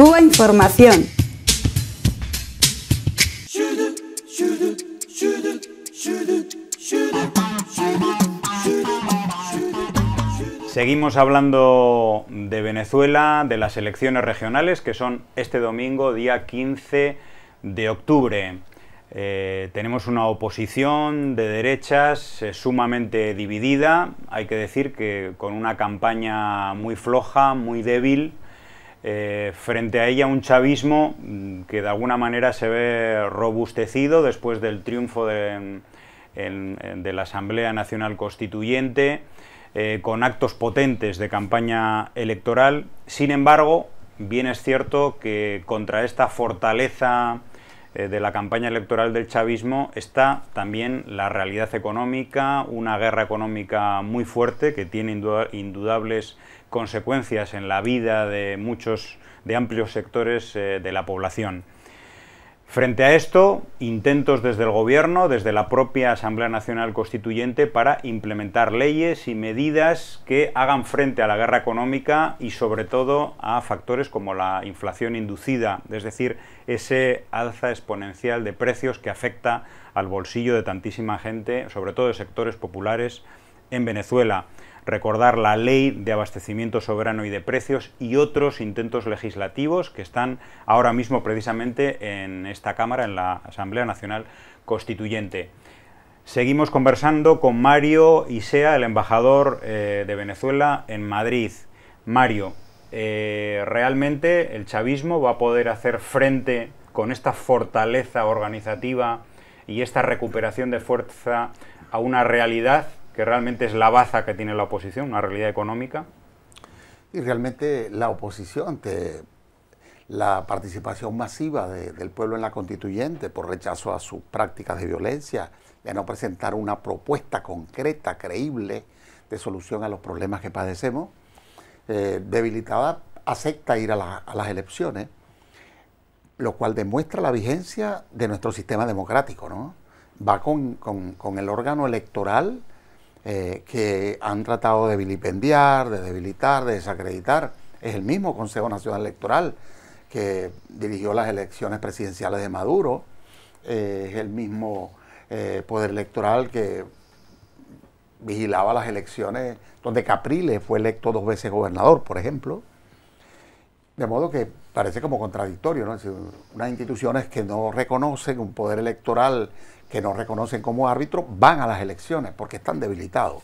Cuba Información. Seguimos hablando de Venezuela, de las elecciones regionales que son este domingo, día 15 de octubre. Eh, tenemos una oposición de derechas eh, sumamente dividida, hay que decir que con una campaña muy floja, muy débil, eh, frente a ella un chavismo mm, que de alguna manera se ve robustecido después del triunfo de, la Asamblea Nacional Constituyente, eh, con actos potentes de campaña electoral. Sin embargo, bien es cierto que contra esta fortaleza eh, de la campaña electoral del chavismo está también la realidad económica, una guerra económica muy fuerte que tiene indudables consecuencias en la vida de muchos, de amplios sectores eh, de la población. Frente a esto, intentos desde el Gobierno, desde la propia Asamblea Nacional Constituyente, para implementar leyes y medidas que hagan frente a la guerra económica y sobre todo a factores como la inflación inducida, es decir, ese alza exponencial de precios que afecta al bolsillo de tantísima gente, sobre todo de sectores populares en Venezuela recordar la Ley de Abastecimiento Soberano y de Precios y otros intentos legislativos que están ahora mismo precisamente en esta Cámara, en la Asamblea Nacional Constituyente. Seguimos conversando con Mario Isea, el embajador eh, de Venezuela en Madrid. Mario, eh, ¿realmente el chavismo va a poder hacer frente con esta fortaleza organizativa y esta recuperación de fuerza a una realidad que realmente es la baza que tiene la oposición, una realidad económica. Y realmente la oposición, ...ante la participación masiva del pueblo en la constituyente por rechazo a sus prácticas de violencia ...de no presentar una propuesta concreta, creíble, de solución a los problemas que padecemos, eh, debilitada acepta ir a, las elecciones, lo cual demuestra la vigencia de nuestro sistema democrático, ¿no? Va con el órgano electoral eh, que han tratado de vilipendiar, de debilitar, de desacreditar. Es el mismo Consejo Nacional Electoral que dirigió las elecciones presidenciales de Maduro, eh, es el mismo eh, Poder Electoral que vigilaba las elecciones donde Capriles fue electo dos veces gobernador, por ejemplo. De modo que parece como contradictorio, ¿no? unas instituciones que no reconocen un poder electoral que no reconocen como árbitro van a las elecciones porque están debilitados.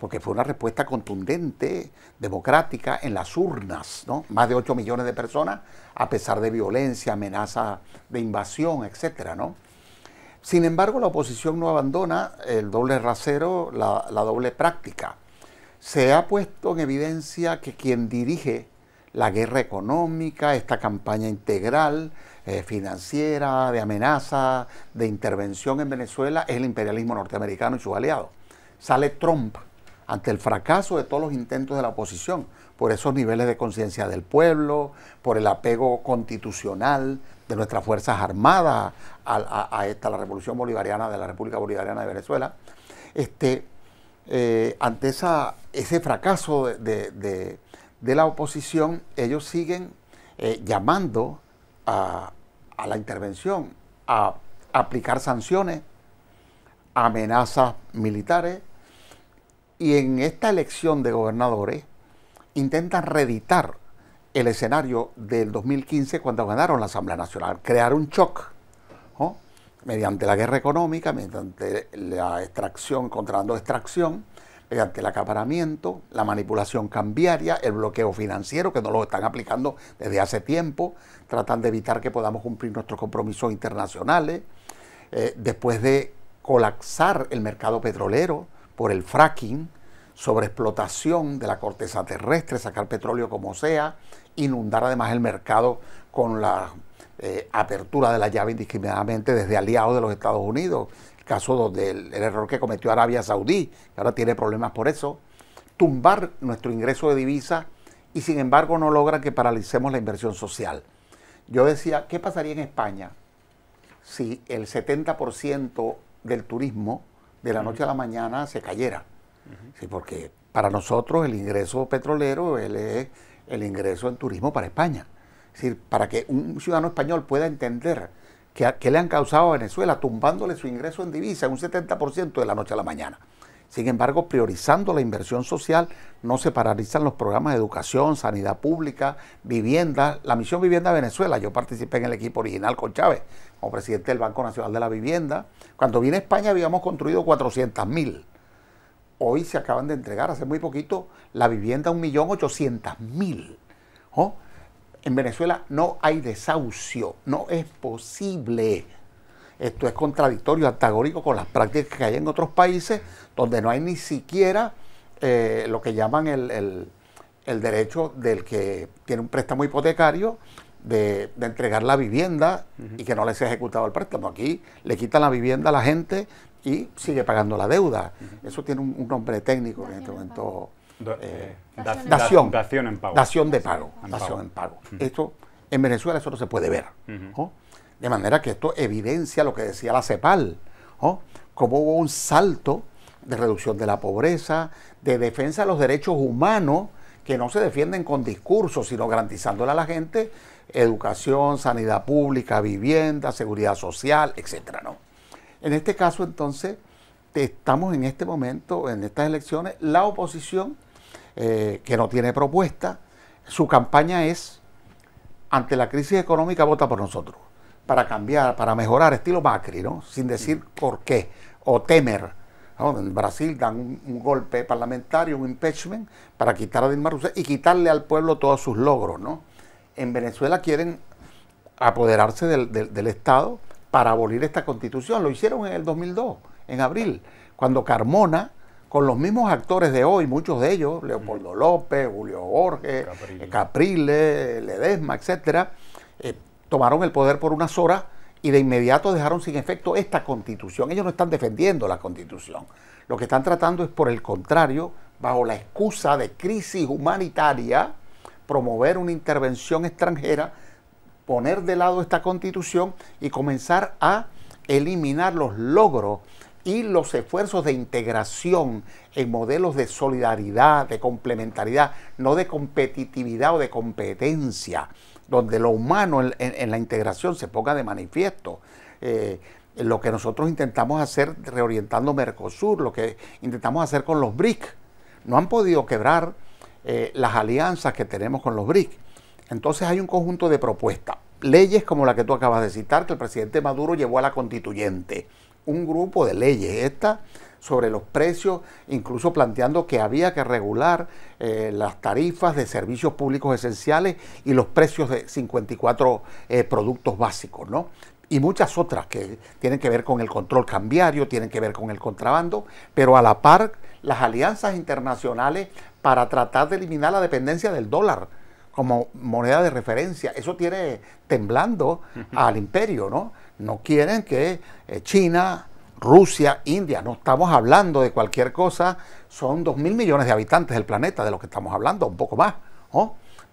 Porque fue una respuesta contundente, democrática, en las urnas, ¿no? Más de 8 millones de personas, a pesar de violencia, amenaza de invasión, etcétera, ¿no? Sin embargo, la oposición no abandona el doble rasero, la doble práctica. Se ha puesto en evidencia que quien dirige la guerra económica, esta campaña integral eh, financiera, de amenaza, de intervención en Venezuela, es el imperialismo norteamericano y sus aliados. Sale Trump ante el fracaso de todos los intentos de la oposición, por esos niveles de conciencia del pueblo, por el apego constitucional de nuestras Fuerzas Armadas a, esta, la Revolución Bolivariana de la República Bolivariana de Venezuela. Este, eh, ante esa, ese fracaso de de la oposición, ellos siguen eh, llamando a, la intervención, a aplicar sanciones, amenazas militares, y en esta elección de gobernadores intentan reeditar el escenario del 2015 cuando ganaron la Asamblea Nacional, crear un shock, mediante la guerra económica, mediante la extracción, contra la extracción, mediante el acaparamiento, la manipulación cambiaria, el bloqueo financiero, que no lo están aplicando desde hace tiempo, tratan de evitar que podamos cumplir nuestros compromisos internacionales, eh, después de colapsar el mercado petrolero por el fracking, sobreexplotación de la corteza terrestre, sacar petróleo como sea, inundar además el mercado con las eh, apertura de la llave indiscriminadamente desde aliados de los Estados Unidos, el caso donde el, error que cometió Arabia Saudí, que ahora tiene problemas por eso, tumbar nuestro ingreso de divisa y sin embargo no logra que paralicemos la inversión social. Yo decía, ¿qué pasaría en España si el 70% del turismo de la noche a la mañana se cayera? porque para nosotros el ingreso petrolero es el ingreso en turismo para España. Es decir, para que un ciudadano español pueda entender que, le han causado a Venezuela tumbándole su ingreso en divisa un 70% de la noche a la mañana. Sin embargo, priorizando la inversión social, no se paralizan los programas de educación, sanidad pública, vivienda, la misión Vivienda Venezuela. Yo participé en el equipo original con Chávez, como presidente del Banco Nacional de la Vivienda. Cuando vine a España habíamos construido 400.000 mil. Hoy se acaban de entregar, hace muy poquito, la vivienda 1.800.000. ¿Oh? En Venezuela no hay desahucio, no es posible. Esto es contradictorio, antagónico con las prácticas que hay en otros países donde no hay ni siquiera eh, lo que llaman el, derecho del que tiene un préstamo hipotecario de, entregar la vivienda y que no le sea ejecutado el préstamo. Aquí le quitan la vivienda a la gente y sigue pagando la deuda. Eso tiene un, nombre técnico en este momento. Eh, eh, dación, en pago. Dación de pago. en pago. Esto, en Venezuela eso no se puede ver. De manera que esto evidencia lo que decía la CEPAL, ¿no? como hubo un salto de reducción de la pobreza, de defensa de los derechos humanos, que no se defienden con discursos, sino garantizándole a la gente educación, sanidad pública, vivienda, seguridad social, etcétera, ¿no? En este caso, entonces, estamos en este momento, en estas elecciones, la oposición eh, que no tiene propuesta. Su campaña es, ante la crisis económica, vota por nosotros, para cambiar, para mejorar, estilo Macri, ¿no? Sin decir por qué, o temer. En Brasil dan un, golpe parlamentario, un impeachment, para quitar a Dilma Rousseff y quitarle al pueblo todos sus logros, ¿no? En Venezuela quieren apoderarse del, del Estado para abolir esta constitución. Lo hicieron en el 2002, en abril, cuando Carmona con los mismos actores de hoy, muchos de ellos, Leopoldo López, Julio Borges, Capriles, Ledesma, etc., eh, tomaron el poder por unas horas y de inmediato dejaron sin efecto esta constitución. Ellos no están defendiendo la constitución. Lo que están tratando es, por el contrario, bajo la excusa de crisis humanitaria, promover una intervención extranjera, poner de lado esta constitución y comenzar a eliminar los logros y los esfuerzos de integración en modelos de solidaridad, de complementariedad, no de competitividad o de competencia, donde lo humano en, la integración se ponga de manifiesto. Eh, lo que nosotros intentamos hacer reorientando Mercosur, lo que intentamos hacer con los BRIC. No han podido quebrar eh, las alianzas que tenemos con los BRIC. Entonces hay un conjunto de propuestas. Leyes como la que tú acabas de citar, que el presidente Maduro llevó a la constituyente, un grupo de leyes. Esta sobre los precios, incluso planteando que había que regular eh, las tarifas de servicios públicos esenciales y los precios de 54 eh, productos básicos, ¿no? Y muchas otras que tienen que ver con el control cambiario, tienen que ver con el contrabando, pero a la par las alianzas internacionales para tratar de eliminar la dependencia del dólar como moneda de referencia. Eso tiene temblando al imperio, ¿no? No quieren que eh, China, Rusia, India, no estamos hablando de cualquier cosa, son dos mil millones de habitantes del planeta de lo que estamos hablando, un poco más,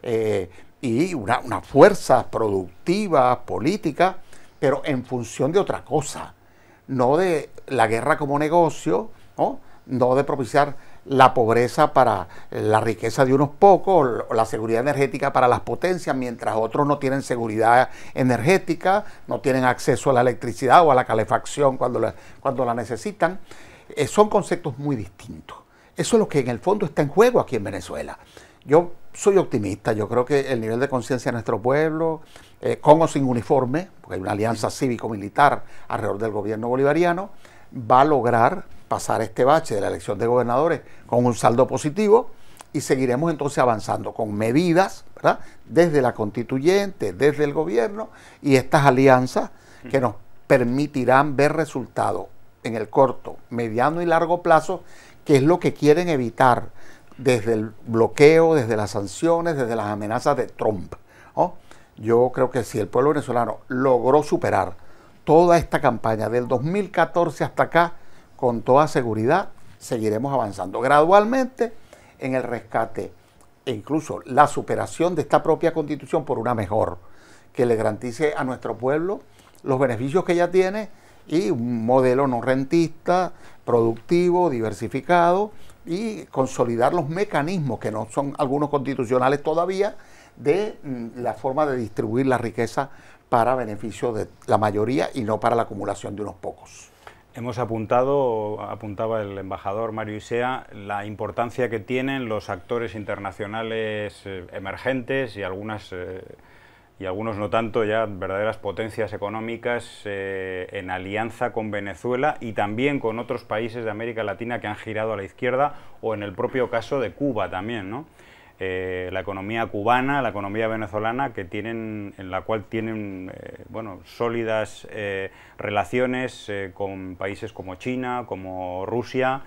eh, y una, una, fuerza productiva, política, pero en función de otra cosa, no de la guerra como negocio, no de propiciar la pobreza para eh, la riqueza de unos pocos, la seguridad energética para las potencias, mientras otros no tienen seguridad energética, no tienen acceso a la electricidad o a la calefacción cuando la, cuando la necesitan. Eh, son conceptos muy distintos. Eso es lo que en el fondo está en juego aquí en Venezuela. Yo soy optimista, yo creo que el nivel de conciencia de nuestro pueblo, eh, con o sin uniforme, porque hay una alianza cívico-militar alrededor del gobierno bolivariano, va a lograr pasar este bache de la elección de gobernadores con un saldo positivo y seguiremos entonces avanzando con medidas, Desde la constituyente, desde el gobierno y estas alianzas que nos permitirán ver resultados en el corto, mediano y largo plazo, que es lo que quieren evitar desde el bloqueo, desde las sanciones, desde las amenazas de Trump. Yo creo que si el pueblo venezolano logró superar toda esta campaña del 2014 hasta acá, con toda seguridad seguiremos avanzando gradualmente en el rescate e incluso la superación de esta propia constitución por una mejor que le garantice a nuestro pueblo los beneficios que ya tiene y un modelo no rentista, productivo, diversificado y consolidar los mecanismos que no son algunos constitucionales todavía de mm, la forma de distribuir la riqueza para beneficio de la mayoría y no para la acumulación de unos pocos. Hemos apuntado, apuntaba el embajador Mario Isea, la importancia que tienen los actores internacionales eh, emergentes y algunas eh, y algunos no tanto ya verdaderas potencias económicas eh, en alianza con Venezuela y también con otros países de América Latina que han girado a la izquierda o en el propio caso de Cuba también, ¿no? Eh, la economía cubana, la economía venezolana, que tienen, en la cual tienen eh, bueno, sólidas eh, relaciones con países como China, como Rusia.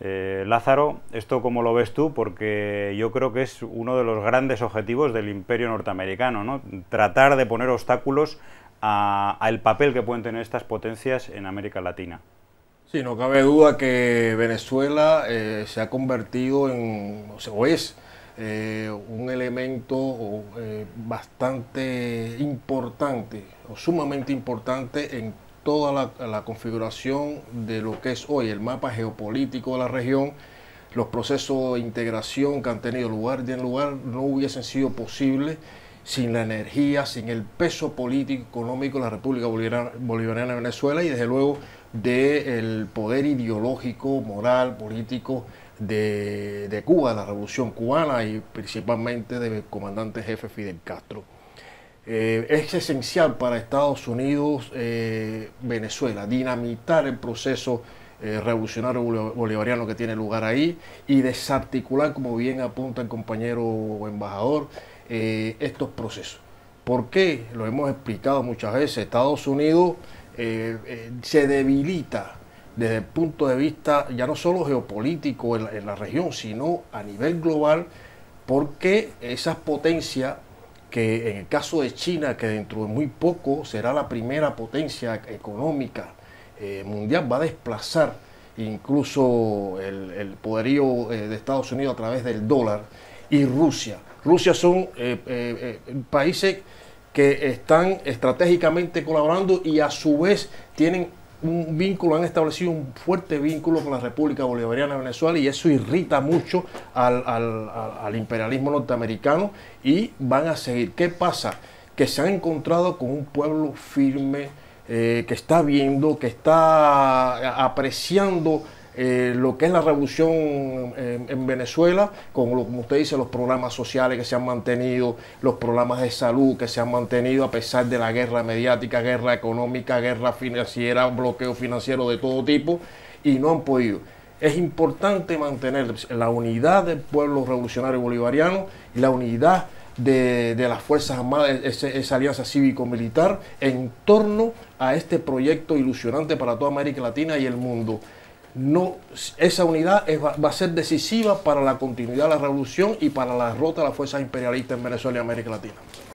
Lázaro, ¿esto cómo lo ves tú? Porque yo creo que es uno de los grandes objetivos del imperio norteamericano, tratar de poner obstáculos al papel que pueden tener estas potencias en América Latina. Sí, no cabe duda que Venezuela se ha convertido en, o, sea, o es, eh, un elemento eh, bastante importante o sumamente importante en toda la, configuración de lo que es hoy el mapa geopolítico de la región, los procesos de integración que han tenido lugar en lugar no hubiesen sido posibles sin la energía, sin el peso político económico de la República Bolivariana, de Venezuela y desde luego del poder ideológico, moral, político de, Cuba, de la Revolución Cubana y principalmente del comandante jefe Fidel Castro. Eh, es esencial para Estados Unidos, eh, Venezuela, dinamitar el proceso eh, revolucionario bolivariano que tiene lugar ahí y desarticular, como bien apunta el compañero embajador, estos procesos. ¿Por qué? Lo hemos explicado muchas veces. Estados Unidos se debilita desde el punto de vista ya no solo geopolítico en la, región, sino a nivel global, porque esas potencias que en el caso de China, que dentro de muy poco será la primera potencia económica eh, mundial, va a desplazar incluso el, poderío eh, de Estados Unidos a través del dólar, y Rusia. Rusia son eh, países que están estratégicamente colaborando y a su vez tienen un vínculo, han establecido un fuerte vínculo con la República Bolivariana de Venezuela y eso irrita mucho al, al, imperialismo norteamericano y van a seguir. ¿Qué pasa? Que se han encontrado con un pueblo firme, eh, que está viendo, que está apreciando eh, lo que es la revolución eh, en, Venezuela, con, lo, como usted dice, los programas sociales que se han mantenido, los programas de salud que se han mantenido a pesar de la guerra mediática, guerra económica, guerra financiera, bloqueo financiero de todo tipo, y no han podido. Es importante mantener la unidad del pueblo revolucionario bolivariano y la unidad de, las Fuerzas Armadas, esa alianza cívico-militar, en torno a este proyecto ilusionante para toda América Latina y el mundo no, esa unidad va, va, a ser decisiva para la continuidad de la revolución y para la derrota de las fuerzas imperialistas en Venezuela y América Latina.